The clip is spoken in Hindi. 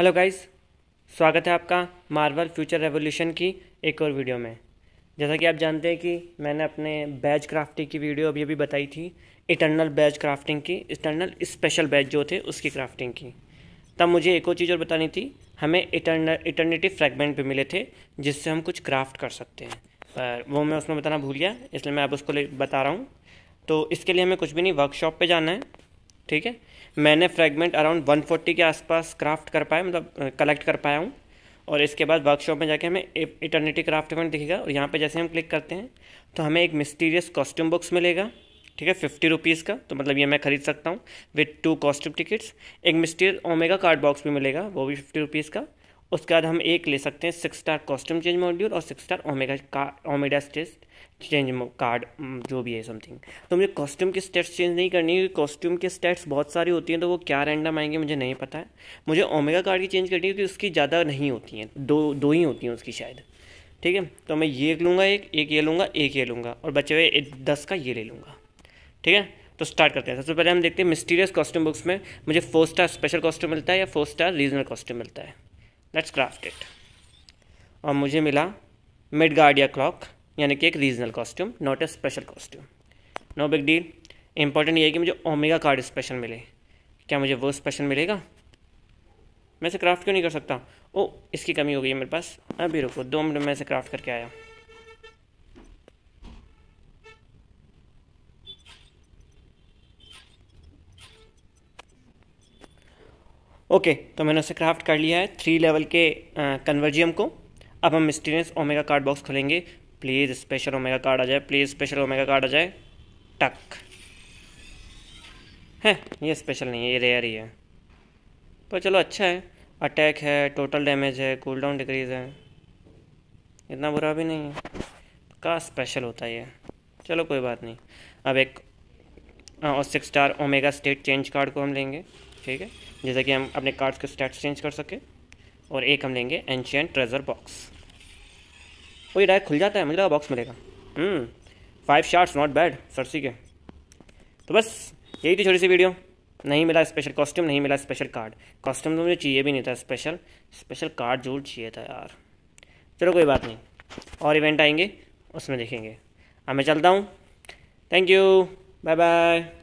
हेलो गाइस स्वागत है आपका मार्वल फ्यूचर रेवोल्यूशन की एक और वीडियो में जैसा कि आप जानते हैं कि मैंने अपने बैच क्राफ्टिंग की वीडियो अभी अभी बताई थी इटर्नल बैच क्राफ्टिंग की इटर्नल स्पेशल बैच जो थे उसकी क्राफ्टिंग की तब मुझे एक और चीज़ और बतानी थी हमें इटर्नल इटर्निटी फ्रेगमेंट भी मिले थे जिससे हम कुछ क्राफ्ट कर सकते हैं पर वो मैं उसमें बताना भूल गया इसलिए मैं अब उसको बता रहा हूँ तो इसके लिए हमें कुछ भी नहीं वर्कशॉप पर जाना है ठीक है मैंने फ्रेगमेंट अराउंड फोर्टी के आसपास क्राफ्ट कर पाया मतलब कलेक्ट कर पाया हूँ और इसके बाद वर्कशॉप में जाके हमें इटर्निटी क्राफ्ट इवेंट दिखेगा और यहाँ पे जैसे हम क्लिक करते हैं तो हमें एक मिस्टीरियस कॉस्ट्यूम बॉक्स मिलेगा ठीक है फिफ्टी रुपीज़ का तो मतलब ये मैं खरीद सकता हूँ विथ टू कॉस्ट्यूम टिकट्स एक मिस्टीरियस ओमेगा कार्ड बॉक्स भी मिलेगा वो भी फिफ्टी रुपीज़ का उसके बाद हम एक ले सकते हैं six star costume change module और सिक्स स्टार ओमेगा का ओमेगा स्टेस्ट चेंज कार्ड जो भी है समथिंग तो मुझे कॉस्ट्यूम के स्टेट्स चेंज नहीं करनी क्योंकि कॉस्ट्यूम के स्टेट्स बहुत सारी होती हैं तो वो क्या रैंडम आएंगे मुझे नहीं पता है मुझे ओमेगा कार्ड की चेंज करनी है क्योंकि उसकी ज़्यादा नहीं होती हैं दो दो ही होती हैं उसकी शायद ठीक है तो मैं ये लूँगा एक एक ये लूँगा एक ये लूँगा और बचे हुए दस का ये ले लूँगा ठीक है तो स्टार्ट करते हैं सबसे पहले हम देखते हैं मिस्टीरियस कॉस्ट्यूम बुक्स में मुझे फोर स्टार स्पेशल कॉस्ट्यूम मिलता है या फोर स्टार रीजनल कॉस्ट्यूम मिलता है लेट्स क्राफ्ट इट और मुझे मिला मिड गार्डिया क्लॉक यानी कि एक regional costume not a special costume no big deal important ये है कि मुझे ओमेगा कार्ड स्पेशल मिले क्या मुझे वो स्पेशल मिलेगा मैं इसे क्राफ्ट क्यों नहीं कर सकता ओ oh, इसकी कमी हो गई है मेरे पास अभी रुको दो मिनट में इसे क्राफ्ट करके आया ओके तो मैंने उसे क्राफ्ट कर लिया है थ्री लेवल के कन्वर्जियम को अब हम मिस्टीरियस ओमेगा कार्ड बॉक्स खोलेंगे प्लीज़ स्पेशल ओमेगा कार्ड आ जाए प्लीज़ स्पेशल ओमेगा कार्ड आ जाए टक है ये स्पेशल नहीं है ये रेयर ही है पर चलो अच्छा है अटैक है टोटल डैमेज है कूल डाउन डिक्रीज है इतना बुरा भी नहीं है का स्पेशल होता है ये चलो कोई बात नहीं अब एक और six star omega state change card को हम लेंगे ठीक है जैसे कि हम अपने कार्ड्स के स्टैट्स चेंज कर सकें और एक हम लेंगे एनशियट ट्रेजर बॉक्स वो ये डायरेक्ट खुल जाता है मुझे लगा बॉक्स मिलेगा फाइव शार्ट्स नॉट बैड सरसी के तो बस यही थी छोटी सी वीडियो नहीं मिला स्पेशल कॉस्ट्यूम नहीं मिला स्पेशल कार्ड कॉस्ट्यूम तो मुझे चाहिए भी नहीं था स्पेशल स्पेशल कार्ड जरूर चाहिए था यार चलो कोई बात नहीं और इवेंट आएंगे उसमें देखेंगे अब मैं चलता हूँ थैंक यू बाय बाय